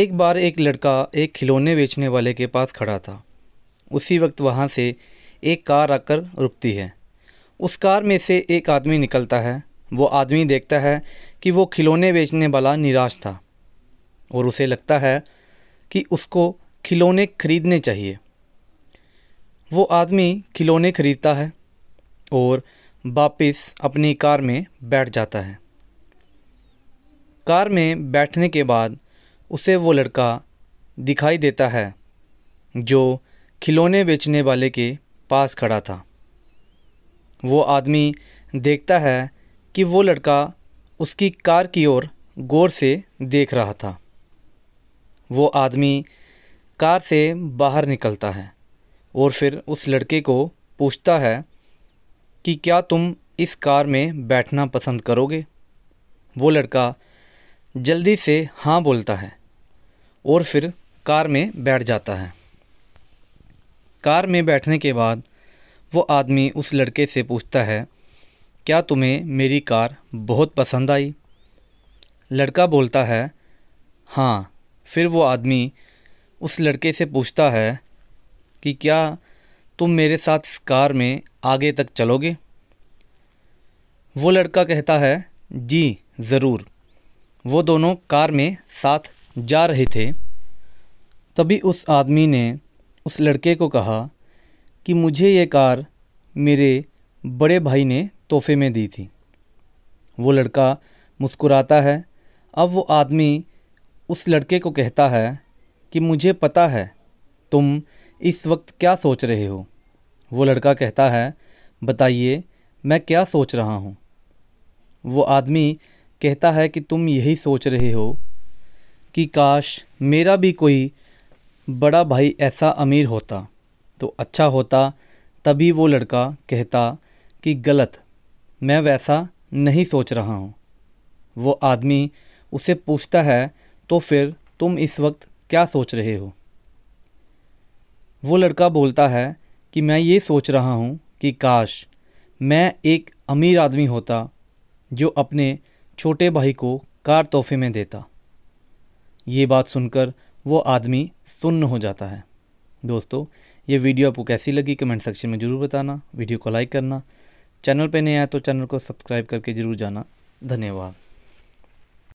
एक बार एक लड़का एक खिलौने बेचने वाले के पास खड़ा था उसी वक्त वहाँ से एक कार आकर रुकती है उस कार में से एक आदमी निकलता है वो आदमी देखता है कि वो खिलौने बेचने वाला निराश था और उसे लगता है कि उसको खिलौने खरीदने चाहिए वो आदमी खिलौने खरीदता है और वापस अपनी कार में बैठ जाता है कार में बैठने के बाद उसे वो लड़का दिखाई देता है जो खिलौने बेचने वाले के पास खड़ा था वो आदमी देखता है कि वो लड़का उसकी कार की ओर गौर से देख रहा था वो आदमी कार से बाहर निकलता है और फिर उस लड़के को पूछता है कि क्या तुम इस कार में बैठना पसंद करोगे वो लड़का जल्दी से हाँ बोलता है और फिर कार में बैठ जाता है कार में बैठने के बाद वो आदमी उस लड़के से पूछता है क्या तुम्हें मेरी कार बहुत पसंद आई लड़का बोलता है हाँ फिर वो आदमी उस लड़के से पूछता है कि क्या तुम मेरे साथ इस कार में आगे तक चलोगे वो लड़का कहता है जी ज़रूर वो दोनों कार में साथ जा रहे थे तभी उस आदमी ने उस लड़के को कहा कि मुझे ये कार मेरे बड़े भाई ने तोहफे में दी थी वो लड़का मुस्कुराता है अब वो आदमी उस लड़के को कहता है कि मुझे पता है तुम इस वक्त क्या सोच रहे हो वो लड़का कहता है बताइए मैं क्या सोच रहा हूँ वो आदमी कहता है कि तुम यही सोच रहे हो कि काश मेरा भी कोई बड़ा भाई ऐसा अमीर होता तो अच्छा होता तभी वो लड़का कहता कि गलत मैं वैसा नहीं सोच रहा हूँ वो आदमी उसे पूछता है तो फिर तुम इस वक्त क्या सोच रहे हो वो लड़का बोलता है कि मैं ये सोच रहा हूँ कि काश मैं एक अमीर आदमी होता जो अपने छोटे भाई को कार तोहफे में देता ये बात सुनकर वो आदमी सुन्न हो जाता है दोस्तों ये वीडियो आपको कैसी लगी कमेंट सेक्शन में ज़रूर बताना वीडियो को लाइक करना चैनल पर नहीं आया तो चैनल को सब्सक्राइब करके ज़रूर जाना धन्यवाद